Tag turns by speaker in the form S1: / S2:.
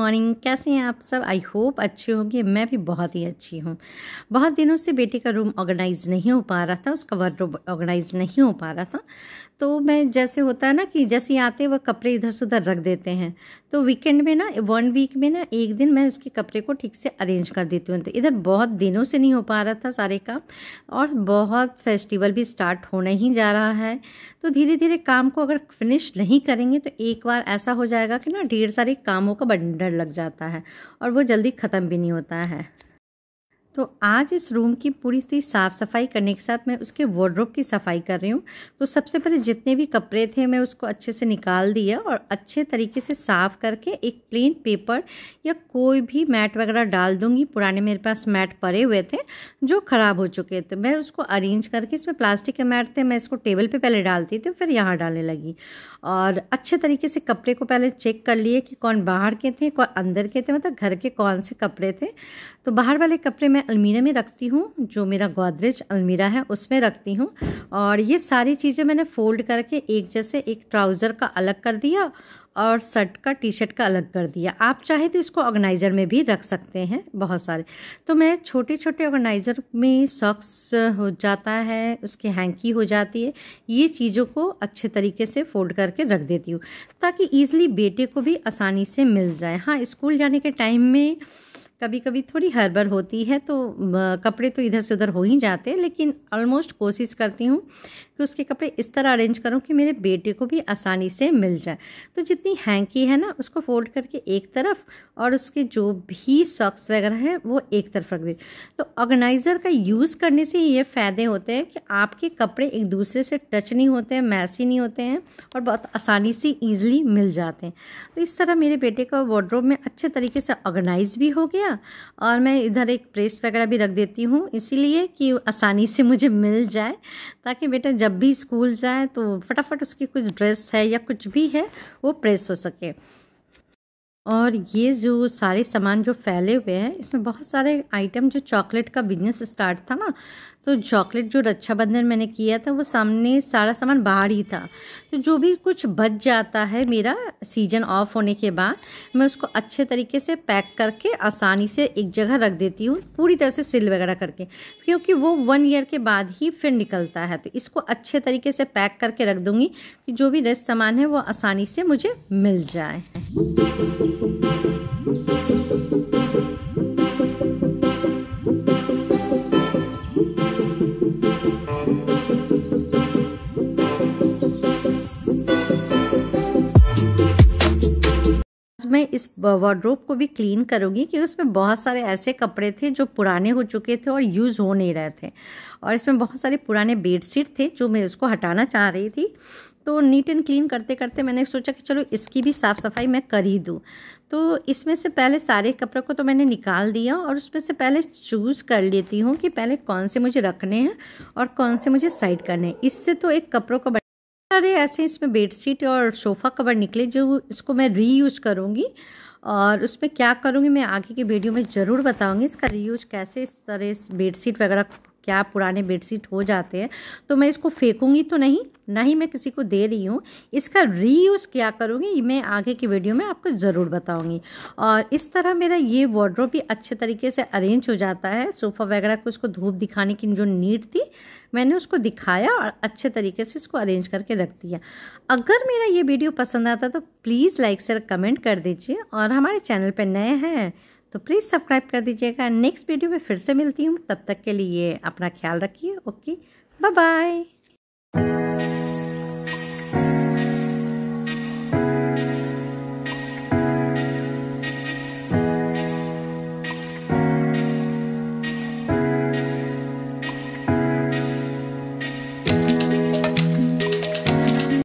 S1: morning कैसे हैं आप सब आई होप अच्छे होंगे मैं भी बहुत ही अच्छी हूँ बहुत दिनों से बेटे का रूम ऑर्गेनाइज नहीं हो पा रहा था उसका वर्ड ऑर्गेनाइज नहीं हो पा रहा था तो मैं जैसे होता है ना कि जैसे आते वह कपड़े इधर से उधर रख देते हैं तो वीकेंड में ना वन वीक में ना एक दिन मैं उसके कपड़े को ठीक से अरेंज कर देती हूँ तो इधर बहुत दिनों से नहीं हो पा रहा था सारे काम और बहुत फेस्टिवल भी स्टार्ट होने ही जा रहा है तो धीरे धीरे काम को अगर फिनिश नहीं करेंगे तो एक बार ऐसा हो जाएगा कि ना ढेर सारे कामों का बंडर लग जाता है और वो जल्दी ख़त्म भी नहीं होता है तो आज इस रूम की पूरी सी साफ़ सफाई करने के साथ मैं उसके वार्ड्रोब की सफाई कर रही हूँ तो सबसे पहले जितने भी कपड़े थे मैं उसको अच्छे से निकाल दिया और अच्छे तरीके से साफ़ करके एक प्लेन पेपर या कोई भी मैट वगैरह डाल दूँगी पुराने मेरे पास मैट पड़े हुए थे जो ख़राब हो चुके थे मैं उसको अरेंज करके इसमें प्लास्टिक के मैट थे मैं इसको टेबल पर पहले डालती थी फिर यहाँ डालने लगी और अच्छे तरीके से कपड़े को पहले चेक कर लिए कि कौन बाहर के थे कौन अंदर के थे मतलब घर के कौन से कपड़े थे तो बाहर वाले कपड़े मैं मैं अलमीरा में रखती हूँ जो मेरा गोदरेज अलमीरा है उसमें रखती हूँ और ये सारी चीज़ें मैंने फ़ोल्ड करके एक जैसे एक ट्राउज़र का अलग कर दिया और शर्ट का टी शर्ट का अलग कर दिया आप चाहे तो इसको ऑर्गेनाइज़र में भी रख सकते हैं बहुत सारे तो मैं छोटे छोटे ऑर्गेनाइज़र में सॉक्स हो जाता है उसकी हैंकी हो जाती है ये चीज़ों को अच्छे तरीके से फोल्ड करके रख देती हूँ ताकि ईज़िली बेटे को भी आसानी से मिल जाए हाँ स्कूल जाने के टाइम में कभी कभी थोड़ी हरबर होती है तो कपड़े तो इधर से उधर हो ही जाते हैं लेकिन ऑलमोस्ट कोशिश करती हूँ कि उसके कपड़े इस तरह अरेंज करूँ कि मेरे बेटे को भी आसानी से मिल जाए तो जितनी हैंकी है ना उसको फोल्ड करके एक तरफ और उसके जो भी सॉक्स वगैरह है वो एक तरफ रख दे तो ऑर्गेनाइज़र का यूज़ करने से ये फ़ायदे होते हैं कि आपके कपड़े एक दूसरे से टच नहीं होते हैं मैसी नहीं होते हैं और बहुत आसानी से ईजिली मिल जाते हैं तो इस तरह मेरे बेटे का वार्ड्रोब में अच्छे तरीके से ऑर्गेनाइज भी हो गया गया और मैं इधर एक प्रेस वगैरह भी रख देती हूँ इसीलिए कि आसानी से मुझे मिल जाए ताकि बेटा जब भी स्कूल जाए तो फटाफट उसकी कुछ ड्रेस है या कुछ भी है वो प्रेस हो सके और ये जो सारे सामान जो फैले हुए हैं इसमें बहुत सारे आइटम जो चॉकलेट का बिजनेस स्टार्ट था ना तो चॉकलेट जो रक्षाबंधन मैंने किया था वो सामने सारा सामान बाहर ही था तो जो भी कुछ बच जाता है मेरा सीजन ऑफ होने के बाद मैं उसको अच्छे तरीके से पैक करके आसानी से एक जगह रख देती हूँ पूरी तरह से सिल वगैरह करके क्योंकि वो वन ईयर के बाद ही फिर निकलता है तो इसको अच्छे तरीके से पैक करके रख दूँगी कि जो भी रेस्ट सामान है वो आसानी से मुझे मिल जाए मैं इस वार्ड्रोब को भी क्लीन करूँगी कि उसमें बहुत सारे ऐसे कपड़े थे जो पुराने हो चुके थे और यूज़ हो नहीं रहे थे और इसमें बहुत सारे पुराने बेडशीट थे जो मैं उसको हटाना चाह रही थी तो नीट एंड क्लीन करते करते मैंने सोचा कि चलो इसकी भी साफ़ सफाई मैं कर ही दूँ तो इसमें से पहले सारे कपड़ों को तो मैंने निकाल दिया और उसमें से पहले चूज़ कर लेती हूँ कि पहले कौन से मुझे रखने हैं और कौन से मुझे साइड करने हैं इससे तो एक कपड़ों का सारे ऐसे इसमें बेडशीट और सोफ़ा कवर निकले जो इसको मैं रीयूज करूँगी और उसमें क्या करूँगी मैं आगे की वीडियो में ज़रूर बताऊँगी इसका रीयूज कैसे इस तरह इस बेडशीट वगैरह क्या पुराने बेडशीट हो जाते हैं तो मैं इसको फेंकूँगी तो नहीं ना ही मैं किसी को दे रही हूँ इसका रीयूज़ क्या करूँगी मैं आगे की वीडियो में आपको ज़रूर बताऊँगी और इस तरह मेरा ये वॉड्रोप भी अच्छे तरीके से अरेंज हो जाता है सोफ़ा वगैरह को उसको धूप दिखाने की जो नीड थी मैंने उसको दिखाया और अच्छे तरीके से इसको अरेंज करके रख दिया अगर मेरा ये वीडियो पसंद आता तो प्लीज़ लाइक से कमेंट कर दीजिए और हमारे चैनल पर नए हैं तो प्लीज़ सब्सक्राइब कर दीजिएगा नेक्स्ट वीडियो में फिर से मिलती हूँ तब तक के लिए अपना ख्याल रखिए ओके बाय बाय